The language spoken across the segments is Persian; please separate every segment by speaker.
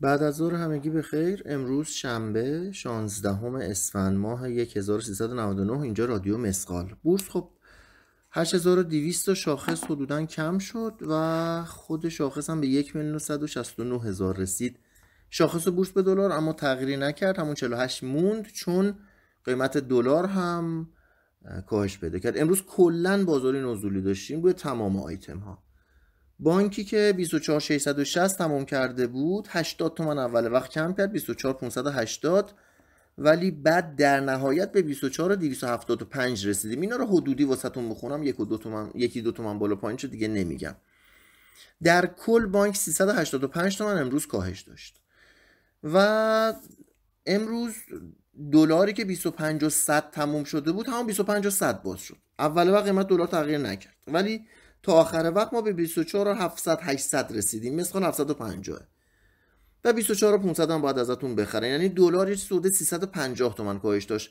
Speaker 1: بعد از ظهر همگی به خیر امروز شنبه 16 اسفند ماه 1399 اینجا رادیو مسقال بورس خب 8200 شاخص حدودا کم شد و خود شاخص هم به 1 هزار رسید شاخص بورس به دلار اما تغییری نکرد همون 48 موند چون قیمت دلار هم کاهش پیدا کرد امروز کلا بازاری نزولی داشتیم روی تمام آیتم ها بانکی که 24660 تموم کرده بود 80 تومن اول وقت کم کرد 24580 ولی بعد در نهایت به 24275 رسیدیم اینا رو حدودی واسهتون میخونم یک و دو تومن یکی دو تومن بالا پایین دیگه نمیگم در کل بانک 385 تومن امروز کاهش داشت و امروز دلاری که 25 تموم شده بود همون 25 و باز شد اول وقت قیمت دلار تغییر نکرد ولی تا آخر وقت ما به 24 700 800 رسیدیم مثل 750 و 24 500 هم باید ازتون بخره یعنی دلار یه سود 350 تومن کاهش داشت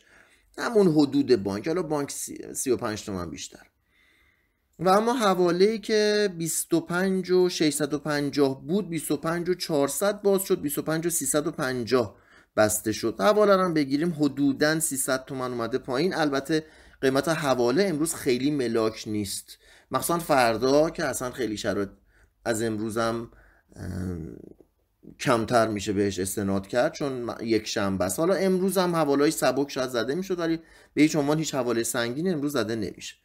Speaker 1: همون حدود بانک حالا بانک 35 تومن بیشتر و اما حواله ای که 25 و 650 بود 25 و 400 باز شد 25 و 350 بسته شد حواله هم بگیریم حدودا 300 تومن اومده پایین البته قیمت حواله امروز خیلی ملاک نیست مخصوصا فردا که اصلا خیلی شرایط از امروزم کمتر میشه بهش استناد کرد چون یک شنبه است حالا امروز هم حوالای سبک شاید زده میشد ولی به هیچ عنوان هیچ حواله سنگین امروز زده نمیشه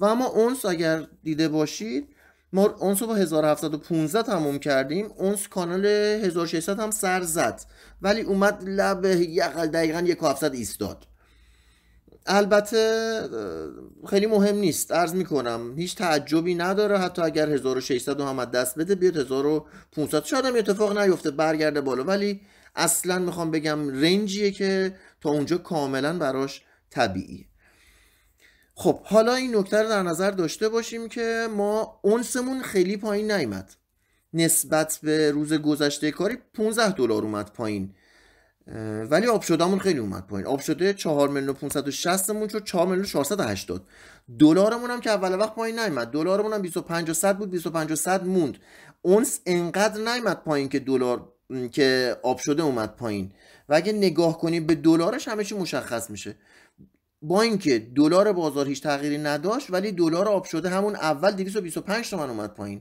Speaker 1: و اما اونس اگر دیده باشید ما اونس رو با 1715 تموم کردیم اونس کانال 1600 هم سر زد ولی اومد لب دقیقا 1700 ایستاد البته خیلی مهم نیست عرض میکنم هیچ تعجبی نداره حتی اگر 1600 هم از دست بده بیاد 1500 شاید هم اتفاق نیفته برگرده بالا ولی اصلا میخوام بگم رنجیه که تا اونجا کاملا براش طبیعیه خب حالا این نکته رو در نظر داشته باشیم که ما اونسمون خیلی پایین نیمد نسبت به روز گذشته کاری 15 دلار اومد پایین ولی آب شدهمون خیلی اومد پایین آب شده 4 میلیون 560 مون شد 4 میلیون 480 دلارمون هم که اول وقت پایین نیومد دلارمون هم 25 بود 25 موند اونس انقدر نیومد پایین که دلار که آب شده اومد پایین و اگه نگاه کنیم به دلارش همه مشخص میشه با اینکه دلار بازار هیچ تغییری نداشت ولی دلار آب شده همون اول 225 تومن اومد پایین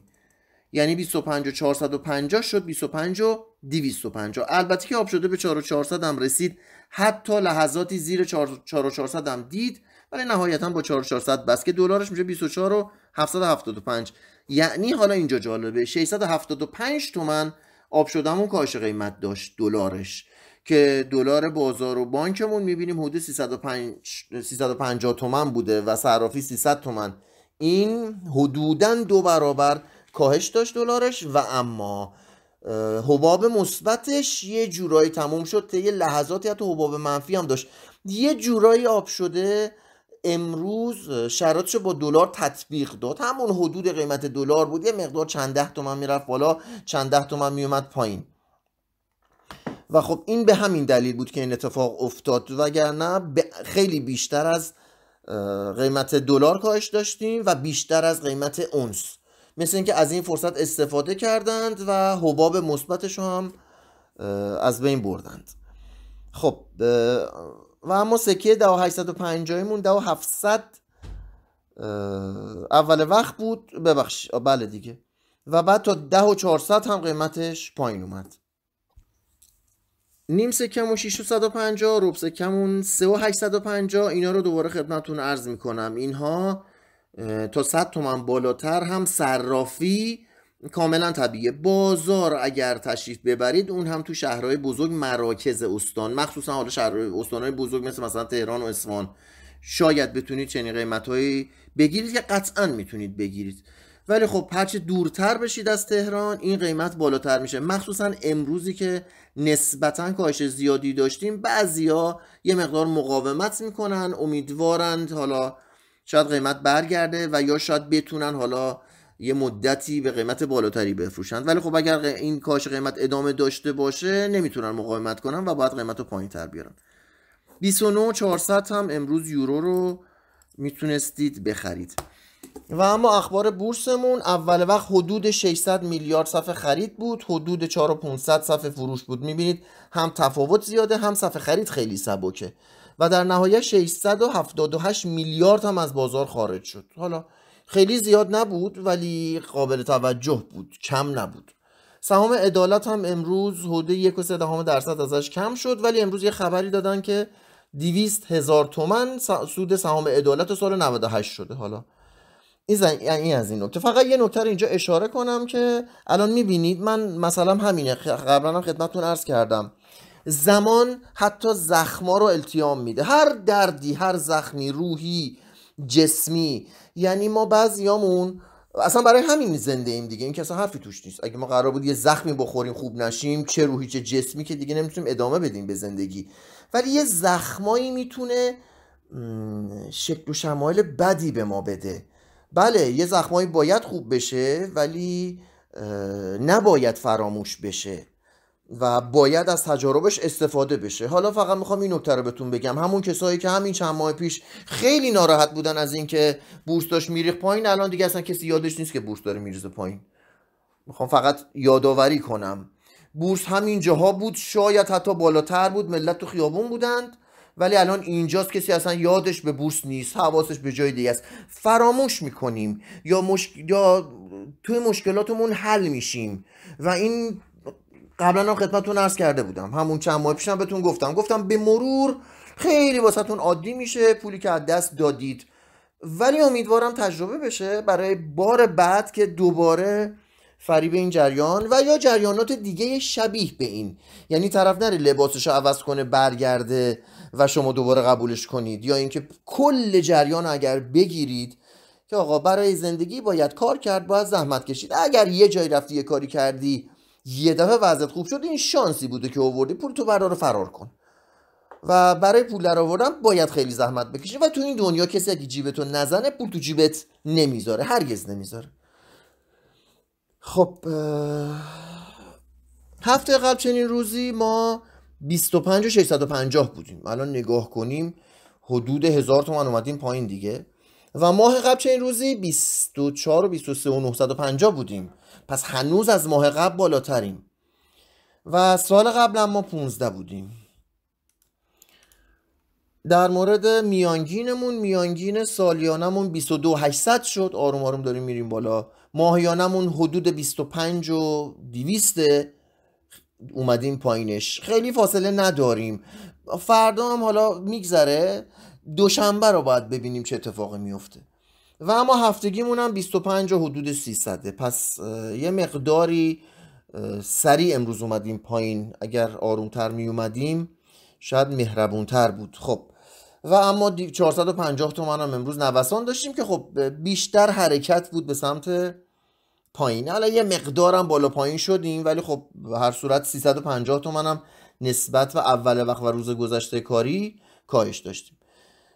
Speaker 1: یعنی 25 و 450 شد 25 و 250 البته که آب شده به 4 و 400 هم رسید حتی لحظاتی زیر 4 و 400 هم دید ولی نهایتا با 4 و 400 بس که دلارش میشه 24 و 775 یعنی حالا اینجا جالبه 675 تومن آب شدمون کاهش قیمت داشت دلارش که دلار بازار و بانکمون میبینیم حدود 305 350 تومن بوده و صرافی 300 تومن این حدودا دو برابر کاهش داشت دلارش و اما حباب مثبتش یه جورایی تموم شد یه لحظاتی حتی حباب منفی هم داشت یه جورایی آب شده امروز شرایطش با دلار تطبیق داد همون حدود قیمت دلار بود یه مقدار چند ده تومن میرفت بالا چند ده تومن میومد پایین و خب این به همین دلیل بود که این اتفاق افتاد وگرنه خیلی بیشتر از قیمت دلار کاهش داشتیم و بیشتر از قیمت اونس مثل اینکه از این فرصت استفاده کردند و حباب مثبتش هم از بین بردند خب و اما سکه 10850 مون 10700 اول وقت بود ببخش بله دیگه و بعد تا 10 هم قیمتش پایین اومد نیم و 650 روب سکمون 3850 اینا رو دوباره خدمتتون عرض میکنم اینها تا 100 تومن بالاتر هم صرافی کاملا طبیعه بازار اگر تشریف ببرید اون هم تو شهرهای بزرگ مراکز استان مخصوصا حالا شهرهای استانهای بزرگ مثل مثلا تهران و اصفهان شاید بتونید چنین قیمتهایی بگیرید که قطعا میتونید بگیرید ولی خب هرچه دورتر بشید از تهران این قیمت بالاتر میشه مخصوصا امروزی که نسبتا کاهش زیادی داشتیم بعضیا یه مقدار مقاومت میکنن امیدوارند حالا شاید قیمت برگرده و یا شاید بتونن حالا یه مدتی به قیمت بالاتری بفروشن ولی خب اگر این کاش قیمت ادامه داشته باشه نمیتونن مقاومت کنن و باید قیمت رو پایین تر بیارن 29400 هم امروز یورو رو میتونستید بخرید و اما اخبار بورسمون اول وقت حدود 600 میلیارد صفحه خرید بود حدود 4500 صفحه فروش بود میبینید هم تفاوت زیاده هم صفحه خرید خیلی سبکه و در نهایت 678 میلیارد هم از بازار خارج شد حالا خیلی زیاد نبود ولی قابل توجه بود کم نبود سهام عدالت هم امروز حدود 1.3 درصد ازش کم شد ولی امروز یه خبری دادن که 200 هزار تومن سود سهام عدالت سال 98 شده حالا این زن... یعنی از این نکته فقط یه نکته اینجا اشاره کنم که الان میبینید من مثلا همینه قبلا هم خدمتتون عرض کردم زمان حتی زخما رو التیام میده هر دردی هر زخمی روحی جسمی یعنی ما بعضیامون اصلا برای همین زنده ایم دیگه این که اصلا حرفی توش نیست اگه ما قرار بود یه زخمی بخوریم خوب نشیم چه روحی چه جسمی که دیگه نمیتونیم ادامه بدیم به زندگی ولی یه زخمایی میتونه شکل و شمایل بدی به ما بده بله یه زخمایی باید خوب بشه ولی نباید فراموش بشه و باید از تجاربش استفاده بشه حالا فقط میخوام این نکته رو بهتون بگم همون کسایی که همین چند ماه پیش خیلی ناراحت بودن از اینکه بورس داشت میریخ پایین الان دیگه اصلا کسی یادش نیست که بورس داره میریزه پایین میخوام فقط یادآوری کنم بورس همین جاها بود شاید حتی بالاتر بود ملت تو خیابون بودند ولی الان اینجاست کسی اصلا یادش به بورس نیست حواسش به جای دیگه است فراموش میکنیم یا, مش... یا توی مشکلاتمون حل میشیم و این قبلا هم خدمتتون عرض کرده بودم همون چند ماه پیشم بهتون گفتم گفتم به مرور خیلی واسهتون عادی میشه پولی که از دست دادید ولی امیدوارم تجربه بشه برای بار بعد که دوباره فریب این جریان و یا جریانات دیگه شبیه به این یعنی طرف نره لباسش رو عوض کنه برگرده و شما دوباره قبولش کنید یا اینکه کل جریان اگر بگیرید که آقا برای زندگی باید کار کرد باید زحمت کشید اگر یه جایی رفتی یه کاری کردی یه دفعه وضعت خوب شد این شانسی بوده که آوردی پول تو بردار فرار کن و برای پول در آوردن باید خیلی زحمت بکشی و تو این دنیا کسی اگه جیبتو نزنه پول تو جیبت نمیذاره هرگز نمیذاره خب هفته قبل چنین روزی ما 25 و 650 بودیم الان نگاه کنیم حدود هزار تومن اومدیم پایین دیگه و ماه قبل چنین روزی 24 و 23 و 950 بودیم پس هنوز از ماه قبل بالاتریم و سال قبل ما 15 بودیم در مورد میانگینمون میانگین سالیانمون 22800 شد آروم آروم داریم میریم بالا ماهیانمون حدود 25 و 200 اومدیم پایینش خیلی فاصله نداریم فردا هم حالا میگذره دوشنبه رو باید ببینیم چه اتفاقی میفته و اما هفتگیمون هم 25 و حدود 300 پس یه مقداری سریع امروز اومدیم پایین اگر آرومتر می اومدیم شاید مهربونتر بود خب و اما 450 تومن هم امروز نوسان داشتیم که خب بیشتر حرکت بود به سمت پایین حالا یه مقدارم بالا پایین شدیم ولی خب هر صورت 350 تومن هم نسبت و اول وقت و روز گذشته کاری کاهش داشتیم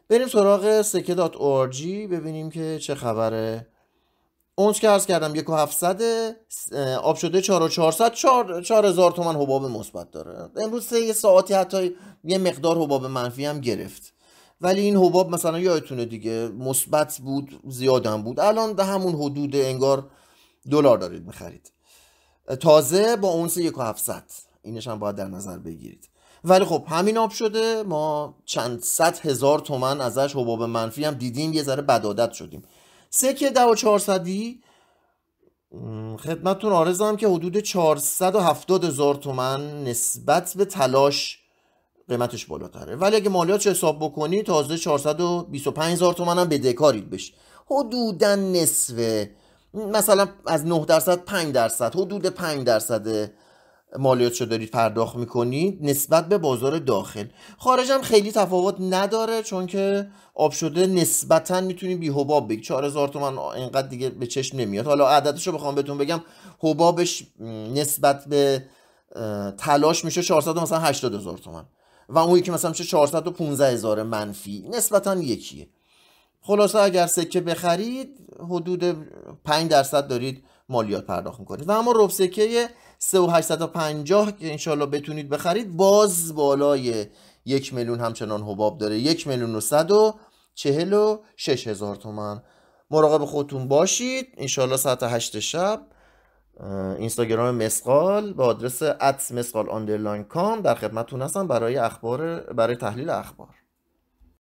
Speaker 1: بریم سراغ سکه.org ببینیم که چه خبره اونس که عرض کردم یک و آب شده چار و هزار تومن حباب مثبت داره امروز سه یه ساعتی حتی یه مقدار حباب منفی هم گرفت ولی این حباب مثلا یادتونه دیگه مثبت بود زیادم بود الان به همون حدود انگار دلار دارید میخرید تازه با اونس یک و اینش هم باید در نظر بگیرید ولی خب همین آب شده ما چند صد هزار تومن ازش حباب منفی هم دیدیم یه ذره بدادت شدیم سکه دو و چهارصدی خدمتتون آرزم که حدود 470 هزار تومن نسبت به تلاش قیمتش بالاتره ولی اگه چه حساب بکنی تازه 425 هزار تومن هم به دکارید بشه حدودا نصف مثلا از 9 درصد 5 درصد حدود 5 درصد مالیاتشو دارید پرداخت میکنید نسبت به بازار داخل خارج هم خیلی تفاوت نداره چون که آب شده نسبتا میتونید بی حباب بگید 4000 تومن اینقدر دیگه به چشم نمیاد حالا عددش رو بخوام بهتون بگم حبابش نسبت به تلاش میشه 480 مثلا 80 هزار تومن و اون یکی مثلا میشه 415 هزار منفی نسبتا یکیه خلاصه اگر سکه بخرید حدود 5 درصد دارید مالیات پرداخت میکنید و اما رب سکه 3850 که انشالله بتونید بخرید باز بالای یک میلیون همچنان حباب داره یک میلیون و صد و چهل و شش هزار تومن مراقب خودتون باشید انشالله ساعت هشت شب اینستاگرام مسقال به آدرس ات مسقال آندرلاین کام در خدمتتون هستم برای اخبار برای تحلیل اخبار